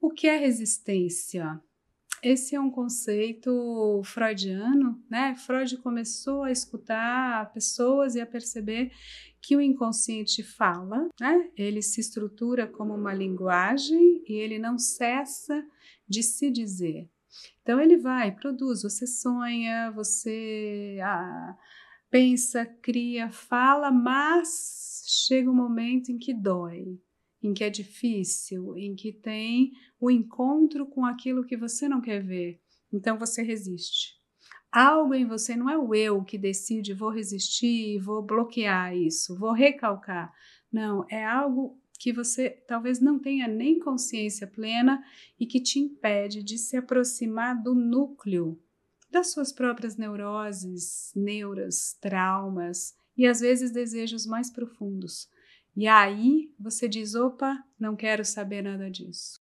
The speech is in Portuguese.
O que é resistência? Esse é um conceito freudiano, né? Freud começou a escutar pessoas e a perceber que o inconsciente fala, né? Ele se estrutura como uma linguagem e ele não cessa de se dizer. Então ele vai, produz, você sonha, você ah, pensa, cria, fala, mas chega um momento em que dói, em que é difícil, em que tem o encontro com aquilo que você não quer ver. Então você resiste. Algo em você não é o eu que decide, vou resistir, vou bloquear isso, vou recalcar. Não, é algo que você talvez não tenha nem consciência plena e que te impede de se aproximar do núcleo das suas próprias neuroses, neuras, traumas e às vezes desejos mais profundos. E aí você diz: opa, não quero saber nada disso.